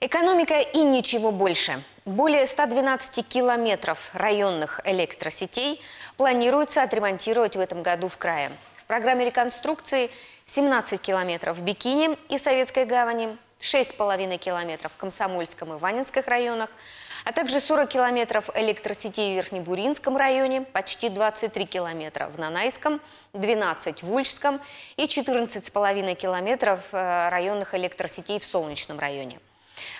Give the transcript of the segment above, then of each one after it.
Экономика и ничего больше. Более 112 километров районных электросетей планируется отремонтировать в этом году в крае. В программе реконструкции 17 километров в Бикине и Советской гавани, 6,5 километров в Комсомольском и Ванинских районах, а также 40 километров электросетей в Верхнебуринском районе, почти 23 километра в Нанайском, 12 в Ульчском и 14,5 километров э, районных электросетей в Солнечном районе –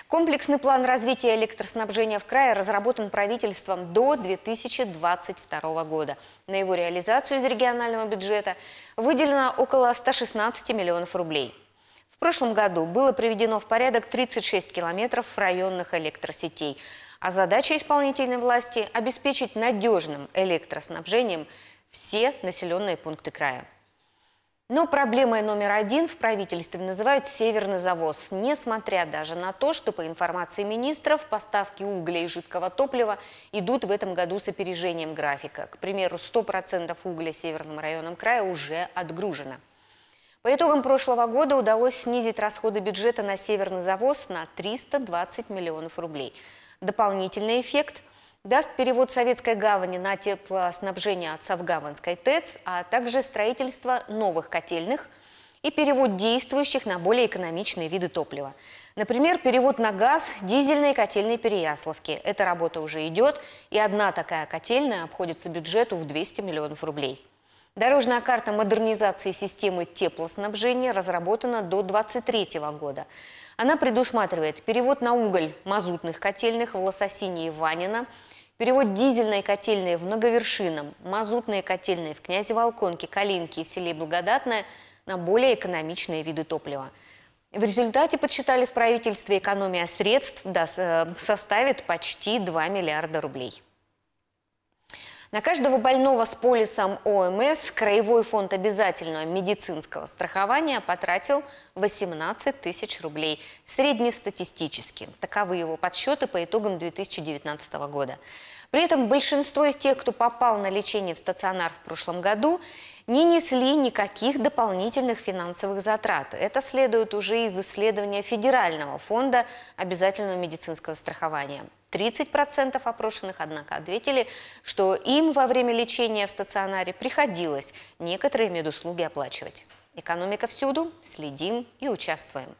Комплексный план развития электроснабжения в крае разработан правительством до 2022 года. На его реализацию из регионального бюджета выделено около 116 миллионов рублей. В прошлом году было приведено в порядок 36 километров районных электросетей, а задача исполнительной власти – обеспечить надежным электроснабжением все населенные пункты края. Но ну, проблемой номер один в правительстве называют северный завоз, несмотря даже на то, что по информации министров поставки угля и жидкого топлива идут в этом году с опережением графика. К примеру, 100% угля северным районам края уже отгружено. По итогам прошлого года удалось снизить расходы бюджета на северный завоз на 320 миллионов рублей. Дополнительный эффект – даст перевод советской гавани на теплоснабжение от совгаванской ТЭЦ, а также строительство новых котельных и перевод действующих на более экономичные виды топлива. Например, перевод на газ дизельные котельные Переяславки. Эта работа уже идет, и одна такая котельная обходится бюджету в 200 миллионов рублей. Дорожная карта модернизации системы теплоснабжения разработана до 2023 года. Она предусматривает перевод на уголь мазутных котельных в Лососине и Ванино. Перевод дизельной котельной в Многовершином, мазутные котельные в князе Волконке, Калинке и в селе Благодатное на более экономичные виды топлива. В результате, подсчитали в правительстве, экономия средств э, составит почти 2 миллиарда рублей. На каждого больного с полисом ОМС Краевой фонд обязательного медицинского страхования потратил 18 тысяч рублей. Среднестатистически. Таковы его подсчеты по итогам 2019 года. При этом большинство из тех, кто попал на лечение в стационар в прошлом году, не несли никаких дополнительных финансовых затрат. Это следует уже из исследования Федерального фонда обязательного медицинского страхования. 30% опрошенных, однако, ответили, что им во время лечения в стационаре приходилось некоторые медуслуги оплачивать. Экономика всюду, следим и участвуем.